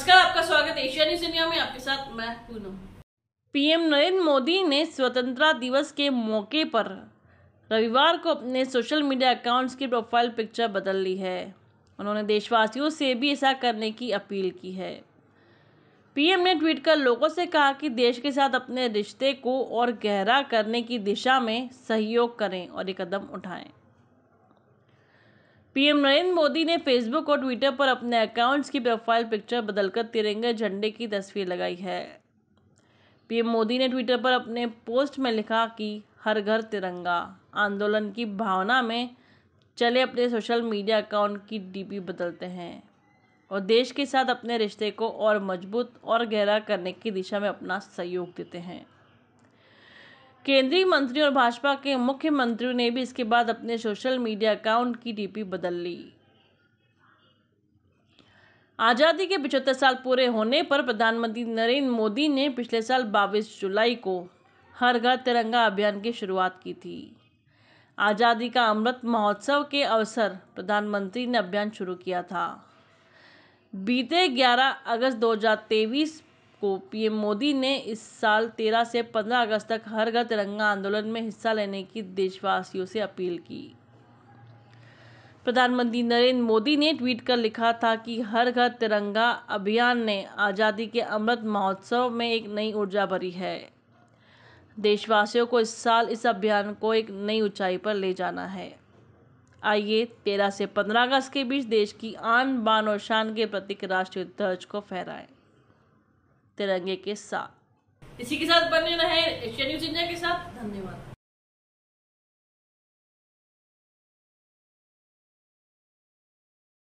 नमस्कार आपका स्वागत एशिया न्यूज इंडिया में आपके साथ मैं पूनम पीएम नरेंद्र मोदी ने स्वतंत्रता दिवस के मौके पर रविवार को अपने सोशल मीडिया अकाउंट्स की प्रोफाइल पिक्चर बदल ली है उन्होंने देशवासियों से भी ऐसा करने की अपील की है पीएम ने ट्वीट कर लोगों से कहा कि देश के साथ अपने रिश्ते को और गहरा करने की दिशा में सहयोग करें और ये कदम उठाएं पीएम नरेंद्र मोदी ने फेसबुक और ट्विटर पर अपने अकाउंट्स की प्रोफाइल पिक्चर बदलकर तिरंगे झंडे की तस्वीर लगाई है पीएम मोदी ने ट्विटर पर अपने पोस्ट में लिखा कि हर घर तिरंगा आंदोलन की भावना में चले अपने सोशल मीडिया अकाउंट की डीपी बदलते हैं और देश के साथ अपने रिश्ते को और मजबूत और गहरा करने की दिशा में अपना सहयोग देते हैं केंद्रीय मंत्री और भाजपा के मुख्यमंत्री ने भी इसके बाद अपने सोशल मीडिया अकाउंट की डीपी बदल ली आज़ादी के पिछहत्तर साल पूरे होने पर प्रधानमंत्री नरेंद्र मोदी ने पिछले साल 22 जुलाई को हर घर तिरंगा अभियान की शुरुआत की थी आज़ादी का अमृत महोत्सव के अवसर प्रधानमंत्री ने अभियान शुरू किया था बीते 11 अगस्त 2023 को पीएम मोदी ने इस साल 13 से 15 अगस्त तक हर घर तिरंगा आंदोलन में हिस्सा लेने की देशवासियों से अपील की प्रधानमंत्री नरेंद्र मोदी ने ट्वीट कर लिखा था कि हर घर तिरंगा अभियान ने आज़ादी के अमृत महोत्सव में एक नई ऊर्जा भरी है देशवासियों को इस साल इस अभियान को एक नई ऊंचाई पर ले जाना है आइए तेरह से पंद्रह अगस्त के बीच देश की आन बान और शान के प्रतीक राष्ट्रीय ध्वज को फहराएं तिरंगे के साथ इसी के साथ बने रहे एशिया न्यूज इंडिया